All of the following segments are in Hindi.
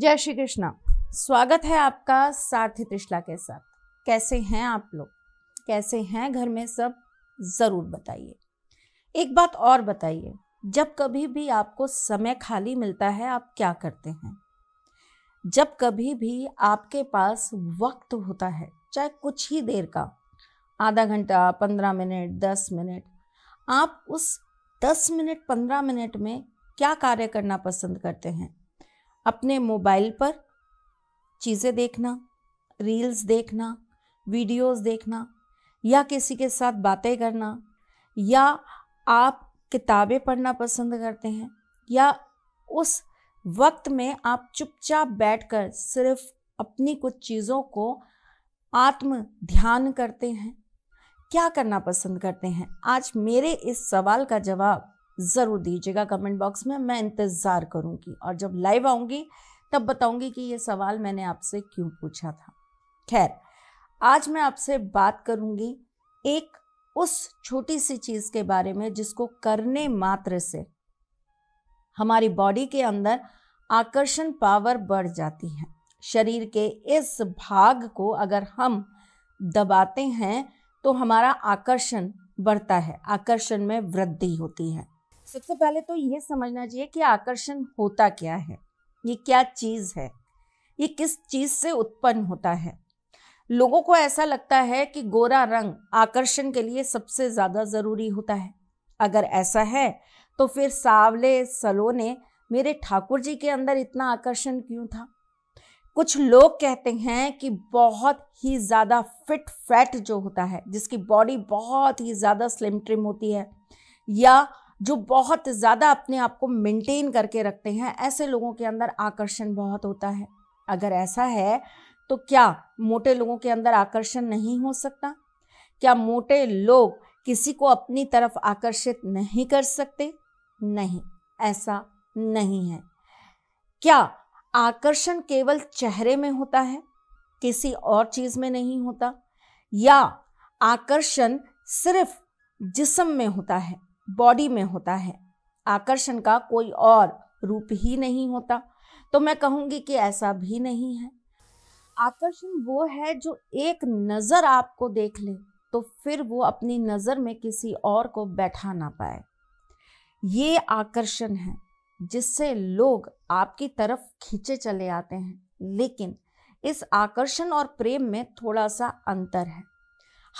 जय श्री कृष्णा स्वागत है आपका सारथी त्रिशला के साथ कैसे हैं आप लोग कैसे हैं घर में सब ज़रूर बताइए एक बात और बताइए जब कभी भी आपको समय खाली मिलता है आप क्या करते हैं जब कभी भी आपके पास वक्त होता है चाहे कुछ ही देर का आधा घंटा पंद्रह मिनट दस मिनट आप उस दस मिनट पंद्रह मिनट में क्या कार्य करना पसंद करते हैं अपने मोबाइल पर चीज़ें देखना रील्स देखना वीडियोस देखना या किसी के साथ बातें करना या आप किताबें पढ़ना पसंद करते हैं या उस वक्त में आप चुपचाप बैठकर सिर्फ अपनी कुछ चीज़ों को आत्म ध्यान करते हैं क्या करना पसंद करते हैं आज मेरे इस सवाल का जवाब ज़रूर दीजिएगा कमेंट बॉक्स में मैं इंतज़ार करूँगी और जब लाइव आऊँगी तब बताऊँगी कि ये सवाल मैंने आपसे क्यों पूछा था खैर आज मैं आपसे बात करूँगी एक उस छोटी सी चीज़ के बारे में जिसको करने मात्र से हमारी बॉडी के अंदर आकर्षण पावर बढ़ जाती है शरीर के इस भाग को अगर हम दबाते हैं तो हमारा आकर्षण बढ़ता है आकर्षण में वृद्धि होती है सबसे पहले तो ये समझना चाहिए कि आकर्षण होता क्या है ये क्या चीज़ है ये किस चीज़ से उत्पन्न होता है लोगों को ऐसा लगता है कि गोरा रंग आकर्षण के लिए सबसे ज़्यादा ज़रूरी होता है अगर ऐसा है तो फिर सावले सलो ने मेरे ठाकुर जी के अंदर इतना आकर्षण क्यों था कुछ लोग कहते हैं कि बहुत ही ज़्यादा फिट फैट जो होता है जिसकी बॉडी बहुत ही ज़्यादा स्लिम ट्रिम होती है या जो बहुत ज़्यादा अपने आप को मेंटेन करके रखते हैं ऐसे लोगों के अंदर आकर्षण बहुत होता है अगर ऐसा है तो क्या मोटे लोगों के अंदर आकर्षण नहीं हो सकता क्या मोटे लोग किसी को अपनी तरफ आकर्षित नहीं कर सकते नहीं ऐसा नहीं है क्या आकर्षण केवल चेहरे में होता है किसी और चीज़ में नहीं होता या आकर्षण सिर्फ जिसम में होता है बॉडी में होता है आकर्षण का कोई और रूप ही नहीं होता तो मैं कहूंगी कि ऐसा भी नहीं है आकर्षण वो है जो एक नज़र आपको देख ले तो फिर वो अपनी नज़र में किसी और को बैठा ना पाए ये आकर्षण है जिससे लोग आपकी तरफ खींचे चले आते हैं लेकिन इस आकर्षण और प्रेम में थोड़ा सा अंतर है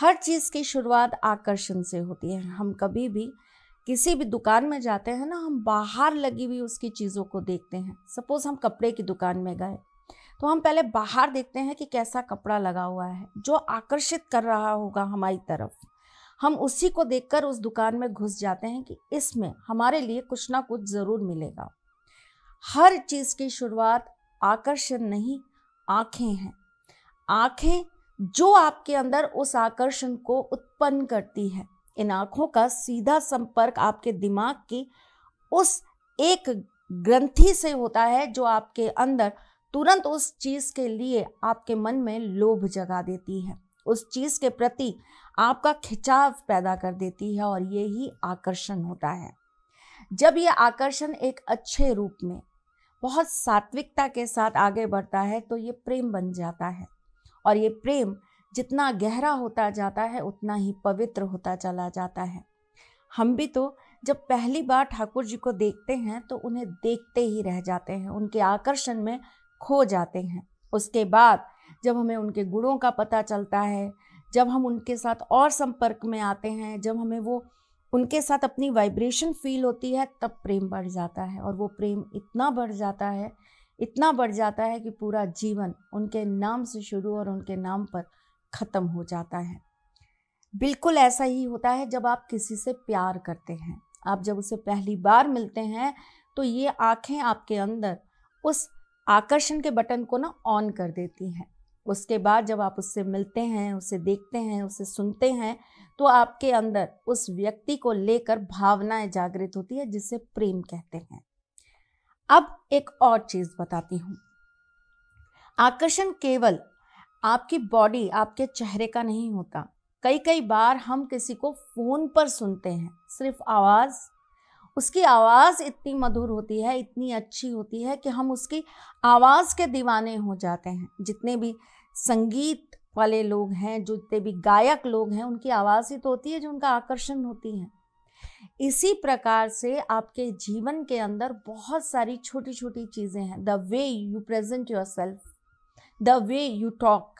हर चीज़ की शुरुआत आकर्षण से होती है हम कभी भी किसी भी दुकान में जाते हैं ना हम बाहर लगी हुई उसकी चीज़ों को देखते हैं सपोज़ हम कपड़े की दुकान में गए तो हम पहले बाहर देखते हैं कि कैसा कपड़ा लगा हुआ है जो आकर्षित कर रहा होगा हमारी तरफ हम उसी को देखकर उस दुकान में घुस जाते हैं कि इसमें हमारे लिए कुछ ना कुछ ज़रूर मिलेगा हर चीज़ की शुरुआत आकर्षण नहीं आँखें हैं आँखें जो आपके अंदर उस आकर्षण को उत्पन्न करती है इन आँखों का सीधा संपर्क आपके दिमाग की उस एक ग्रंथि से होता है जो आपके अंदर तुरंत उस चीज़ के लिए आपके मन में लोभ जगा देती है उस चीज़ के प्रति आपका खिंचाव पैदा कर देती है और ये ही आकर्षण होता है जब ये आकर्षण एक अच्छे रूप में बहुत सात्विकता के साथ आगे बढ़ता है तो ये प्रेम बन जाता है और ये प्रेम जितना गहरा होता जाता है उतना ही पवित्र होता चला जाता है हम भी तो जब पहली बार ठाकुर जी को देखते हैं तो उन्हें देखते ही रह जाते हैं उनके आकर्षण में खो जाते हैं उसके बाद जब हमें उनके गुणों का पता चलता है जब हम उनके साथ और संपर्क में आते हैं जब हमें वो उनके साथ अपनी वाइब्रेशन फील होती है तब प्रेम बढ़ जाता है और वो प्रेम इतना बढ़ जाता है इतना बढ़ जाता है कि पूरा जीवन उनके नाम से शुरू और उनके नाम पर ख़त्म हो जाता है बिल्कुल ऐसा ही होता है जब आप किसी से प्यार करते हैं आप जब उसे पहली बार मिलते हैं तो ये आँखें आपके अंदर उस आकर्षण के बटन को ना ऑन कर देती हैं उसके बाद जब आप उससे मिलते हैं उसे देखते हैं उसे सुनते हैं तो आपके अंदर उस व्यक्ति को लेकर भावनाएं जागृत होती है जिसे प्रेम कहते हैं अब एक और चीज़ बताती हूँ आकर्षण केवल आपकी बॉडी आपके चेहरे का नहीं होता कई कई बार हम किसी को फ़ोन पर सुनते हैं सिर्फ आवाज़ उसकी आवाज़ इतनी मधुर होती है इतनी अच्छी होती है कि हम उसकी आवाज़ के दीवाने हो जाते हैं जितने भी संगीत वाले लोग हैं जितने भी गायक लोग हैं उनकी आवाज़ ही तो होती है जो उनका आकर्षण होती है इसी प्रकार से आपके जीवन के अंदर बहुत सारी छोटी छोटी चीज़ें हैं the way you present yourself the way you talk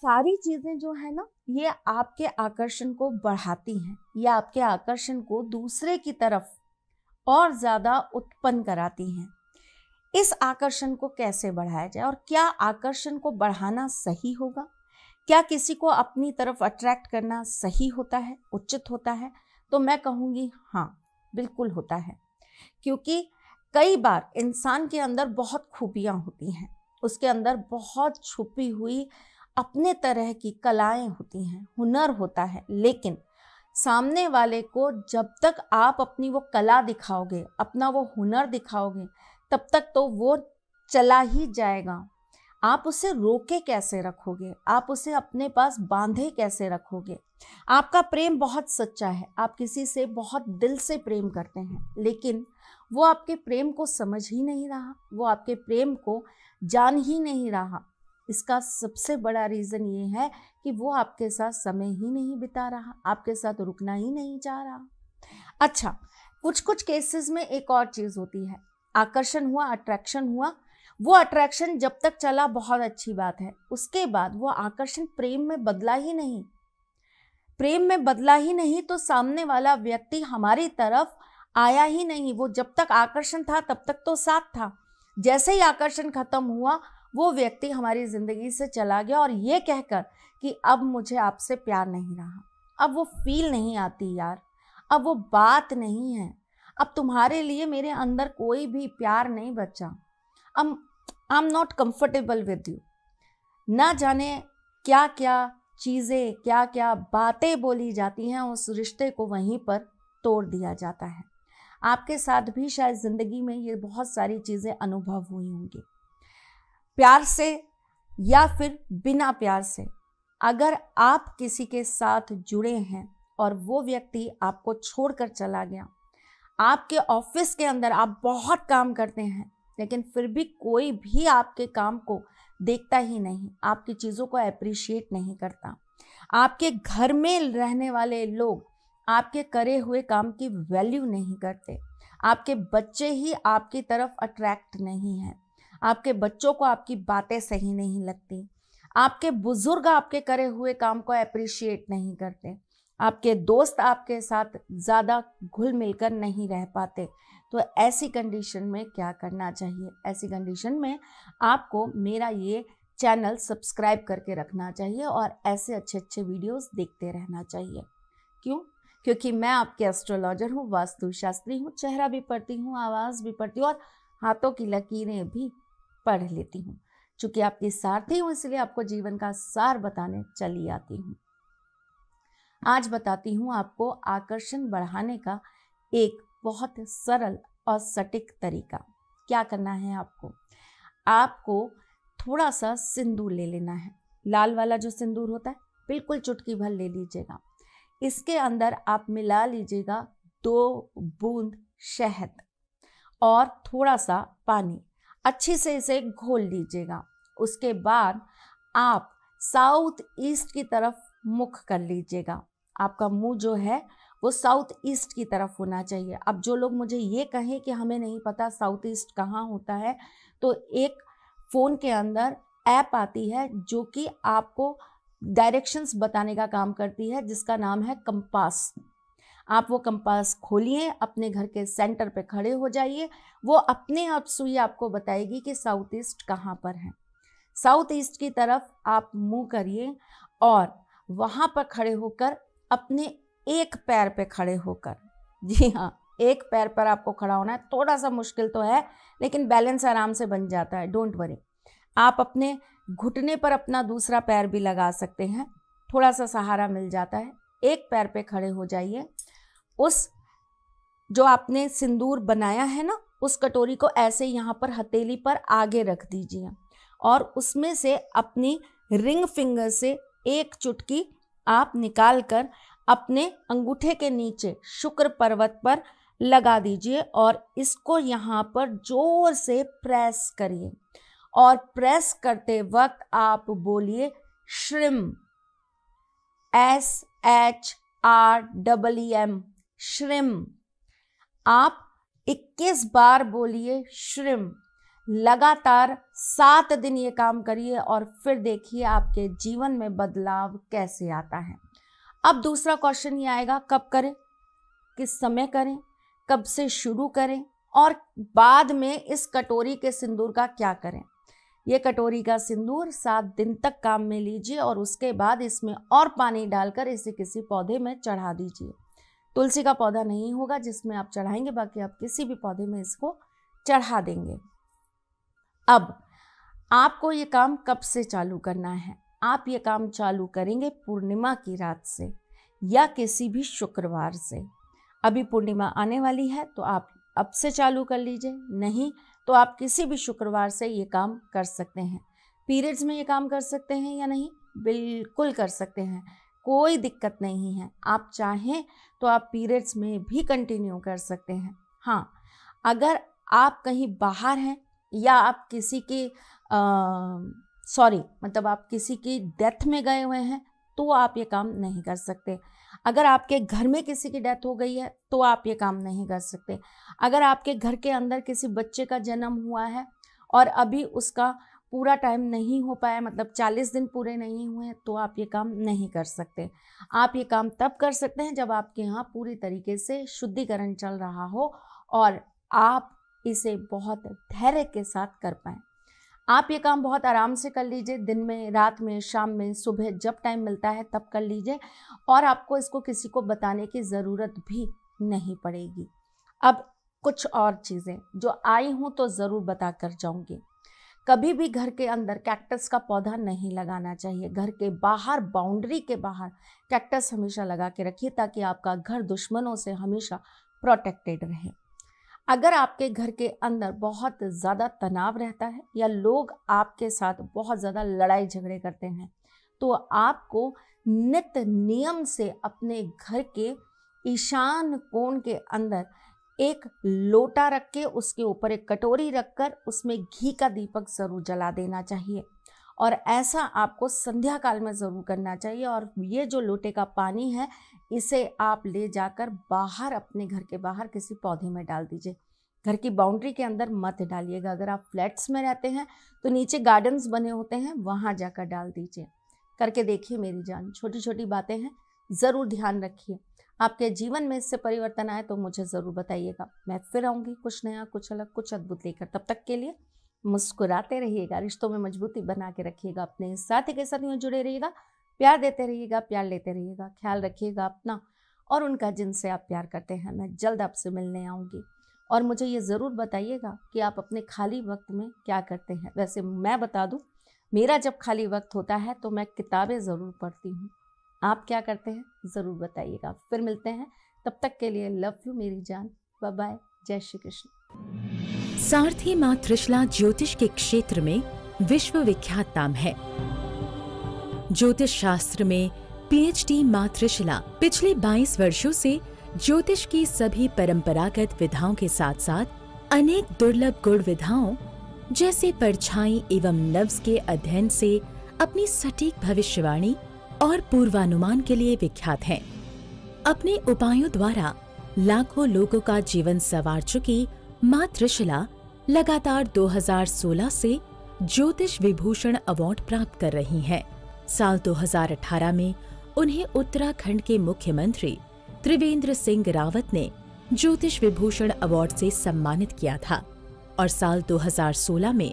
सारी चीजें जो है ना ये आपके आकर्षण को बढ़ाती हैं या आपके आकर्षण को दूसरे की तरफ और ज्यादा उत्पन्न कराती हैं इस आकर्षण को कैसे बढ़ाया जाए और क्या आकर्षण को बढ़ाना सही होगा क्या किसी को अपनी तरफ अट्रैक्ट करना सही होता है उचित होता है तो मैं कहूँगी हाँ बिल्कुल होता है क्योंकि कई बार इंसान के अंदर बहुत खूबियाँ होती हैं उसके अंदर बहुत छुपी हुई अपने तरह की कलाएं होती हैं हुनर होता है लेकिन सामने वाले को जब तक आप अपनी वो कला दिखाओगे अपना वो हुनर दिखाओगे तब तक तो वो चला ही जाएगा आप उसे रोके कैसे रखोगे आप उसे अपने पास बांधे कैसे रखोगे आपका प्रेम बहुत सच्चा है आप किसी से बहुत दिल से प्रेम करते हैं लेकिन वो आपके प्रेम को समझ ही नहीं रहा वो आपके प्रेम को जान ही नहीं रहा इसका सबसे बड़ा रीज़न ये है कि वो आपके साथ समय ही नहीं बिता रहा आपके साथ रुकना ही नहीं चाह रहा अच्छा कुछ कुछ केसेस में एक और चीज़ होती है आकर्षण हुआ अट्रैक्शन हुआ वो अट्रैक्शन जब तक चला बहुत अच्छी बात है उसके बाद वो आकर्षण प्रेम में बदला ही नहीं प्रेम में बदला ही नहीं तो सामने वाला व्यक्ति हमारी तरफ आया ही नहीं वो जब तक आकर्षण था तब तक तो साथ था जैसे ही आकर्षण खत्म हुआ वो व्यक्ति हमारी ज़िंदगी से चला गया और ये कहकर कि अब मुझे आपसे प्यार नहीं रहा अब वो फील नहीं आती यार अब वो बात नहीं है अब तुम्हारे लिए मेरे अंदर कोई भी प्यार नहीं बचा अब I am not comfortable with you ना जाने क्या क्या चीज़ें क्या क्या बातें बोली जाती हैं उस रिश्ते को वहीं पर तोड़ दिया जाता है आपके साथ भी शायद ज़िंदगी में ये बहुत सारी चीज़ें अनुभव हुई होंगी प्यार से या फिर बिना प्यार से अगर आप किसी के साथ जुड़े हैं और वो व्यक्ति आपको छोड़कर चला गया आपके ऑफिस के अंदर आप बहुत काम करते हैं लेकिन फिर भी कोई भी आपके काम को देखता ही नहीं आपकी चीज़ों को अप्रिशिएट नहीं करता आपके घर में रहने वाले लोग आपके करे हुए काम की वैल्यू नहीं करते आपके बच्चे ही आपकी तरफ अट्रैक्ट नहीं हैं आपके बच्चों को आपकी बातें सही नहीं लगती आपके बुजुर्ग आपके करे हुए काम को अप्रिशिएट नहीं करते आपके दोस्त आपके साथ ज़्यादा घुल मिलकर नहीं रह पाते तो ऐसी कंडीशन में क्या करना चाहिए ऐसी कंडीशन में आपको मेरा ये चैनल सब्सक्राइब करके रखना चाहिए और ऐसे अच्छे अच्छे वीडियोस देखते रहना चाहिए क्यों क्योंकि मैं आपके एस्ट्रोलॉजर हूँ वास्तुशास्त्री हूँ चेहरा भी पढ़ती हूँ आवाज़ भी पढ़ती हूँ और हाथों की लकीरें भी पढ़ लेती हूँ चूंकि आपके सारथी हूँ इसलिए आपको जीवन का सार बताने चली आती हूँ आज बताती हूँ आपको आकर्षण बढ़ाने का एक बहुत सरल और सटीक तरीका क्या करना है आपको आपको थोड़ा सा सिंदूर ले लेना है लाल वाला जो सिंदूर होता है बिल्कुल चुटकी भर ले लीजिएगा इसके अंदर आप मिला लीजिएगा दो बूंद शहद और थोड़ा सा पानी अच्छे से इसे घोल लीजिएगा उसके बाद आप साउथ ईस्ट की तरफ मुख कर लीजिएगा आपका मुंह जो है वो साउथ ईस्ट की तरफ होना चाहिए अब जो लोग मुझे ये कहें कि हमें नहीं पता साउथ ईस्ट कहाँ होता है तो एक फ़ोन के अंदर ऐप आती है जो कि आपको डायरेक्शंस बताने का काम करती है जिसका नाम है कंपास आप वो कंपास खोलिए अपने घर के सेंटर पे खड़े हो जाइए वो अपने आप सुई आपको बताएगी कि साउथ ईस्ट कहाँ पर है साउथ ईस्ट की तरफ आप मुंह करिए और वहाँ पर खड़े होकर अपने एक पैर पे खड़े होकर जी हाँ एक पैर पर आपको खड़ा होना है थोड़ा सा मुश्किल तो है लेकिन बैलेंस आराम से बन जाता है डोंट वरी आप अपने घुटने पर अपना दूसरा पैर भी लगा सकते हैं थोड़ा सा सहारा मिल जाता है एक पैर पे खड़े हो जाइए उस जो आपने सिंदूर बनाया है ना उस कटोरी को ऐसे यहाँ पर हथेली पर आगे रख दीजिए और उसमें से अपनी रिंग फिंगर से एक चुटकी आप निकाल कर अपने अंगूठे के नीचे शुक्र पर्वत पर लगा दीजिए और इसको यहाँ पर जोर से प्रेस करिए और प्रेस करते वक्त आप बोलिए श्रिम S H R double M श्रिम आप 21 बार बोलिए श्रिम लगातार सात दिन ये काम करिए और फिर देखिए आपके जीवन में बदलाव कैसे आता है अब दूसरा क्वेश्चन ये आएगा कब करें किस समय करें कब से शुरू करें और बाद में इस कटोरी के सिंदूर का क्या करें ये कटोरी का सिंदूर सात दिन तक काम में लीजिए और उसके बाद इसमें और पानी डालकर इसे किसी पौधे में चढ़ा दीजिए तुलसी का पौधा नहीं होगा जिसमें आप चढ़ाएंगे बाकी आप किसी भी पौधे में इसको चढ़ा देंगे अब आपको ये काम कब से चालू करना है आप ये काम चालू करेंगे पूर्णिमा की रात से या किसी भी शुक्रवार से अभी पूर्णिमा आने वाली है तो आप अब से चालू कर लीजिए नहीं तो आप किसी भी शुक्रवार से ये काम कर सकते हैं पीरियड्स में ये काम कर सकते हैं या नहीं बिल्कुल कर सकते हैं कोई दिक्कत नहीं है आप चाहें तो आप पीरियड्स में भी कंटिन्यू कर सकते हैं हाँ अगर आप कहीं बाहर हैं या आप किसी की सॉरी मतलब आप किसी की डेथ में गए हुए हैं तो आप ये काम नहीं कर सकते अगर आपके घर में किसी की डेथ हो गई है तो आप ये काम नहीं कर सकते अगर आपके घर के अंदर किसी बच्चे का जन्म हुआ है और अभी उसका पूरा टाइम नहीं हो पाया मतलब 40 दिन पूरे नहीं हुए तो आप ये काम नहीं कर सकते आप ये काम तब कर सकते हैं जब आपके यहाँ पूरी तरीके से शुद्धिकरण चल रहा हो और आप इसे बहुत धैर्य के साथ कर पाएँ आप ये काम बहुत आराम से कर लीजिए दिन में रात में शाम में सुबह जब टाइम मिलता है तब कर लीजिए और आपको इसको किसी को बताने की ज़रूरत भी नहीं पड़ेगी अब कुछ और चीज़ें जो आई हूँ तो ज़रूर बता कर जाऊँगी कभी भी घर के अंदर कैक्टस का पौधा नहीं लगाना चाहिए घर के बाहर बाउंड्री के बाहर कैक्टस हमेशा लगा के रखिए ताकि आपका घर दुश्मनों से हमेशा प्रोटेक्टेड रहे अगर आपके घर के अंदर बहुत ज़्यादा तनाव रहता है या लोग आपके साथ बहुत ज़्यादा लड़ाई झगड़े करते हैं तो आपको नित्य नियम से अपने घर के ईशान कोण के अंदर एक लोटा रख के उसके ऊपर एक कटोरी रखकर उसमें घी का दीपक ज़रूर जला देना चाहिए और ऐसा आपको संध्या काल में ज़रूर करना चाहिए और ये जो लोटे का पानी है इसे आप ले जाकर बाहर अपने घर के बाहर किसी पौधे में डाल दीजिए घर की बाउंड्री के अंदर मत डालिएगा अगर आप फ्लैट्स में रहते हैं तो नीचे गार्डन्स बने होते हैं वहाँ जाकर डाल दीजिए करके देखिए मेरी जान छोटी छोटी बातें हैं ज़रूर ध्यान रखिए आपके जीवन में इससे परिवर्तन आए तो मुझे ज़रूर बताइएगा मैं फिर आऊँगी कुछ नया कुछ अलग कुछ अद्भुत लेकर तब तक के लिए मुस्कुराते रहिएगा रिश्तों में मजबूती बना के रखिएगा अपने साथी के साथ यूँ जुड़े रहिएगा प्यार देते रहिएगा प्यार लेते रहिएगा ख्याल रखिएगा अपना और उनका जिनसे आप प्यार करते हैं मैं जल्द आपसे मिलने आऊँगी और मुझे ये ज़रूर बताइएगा कि आप अपने खाली वक्त में क्या करते हैं वैसे मैं बता दूँ मेरा जब खाली वक्त होता है तो मैं किताबें ज़रूर पढ़ती हूँ आप क्या करते हैं ज़रूर बताइएगा फिर मिलते हैं तब तक के लिए लव यू मेरी जान बाय जय श्री कृष्ण सारथी माँ त्रिशला ज्योतिष के क्षेत्र में विश्व विख्यात नाम है ज्योतिष शास्त्र में पीएचडी माँ त्रिशला पिछले 22 वर्षों से ज्योतिष की सभी परंपरागत विधाओं के साथ साथ अनेक दुर्लभ गुण विधाओं जैसे परछाई एवं नव्स के अध्ययन से अपनी सटीक भविष्यवाणी और पूर्वानुमान के लिए विख्यात हैं अपने उपायों द्वारा लाखों लोगों का जीवन सवार चुकी माँ त्रिशिला लगातार 2016 से ज्योतिष विभूषण अवार्ड प्राप्त कर रही हैं। साल 2018 में उन्हें उत्तराखंड के मुख्यमंत्री त्रिवेंद्र सिंह रावत ने ज्योतिष विभूषण अवार्ड से सम्मानित किया था और साल 2016 में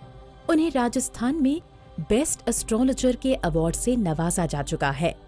उन्हें राजस्थान में बेस्ट एस्ट्रोलॉजर के अवार्ड से नवाजा जा चुका है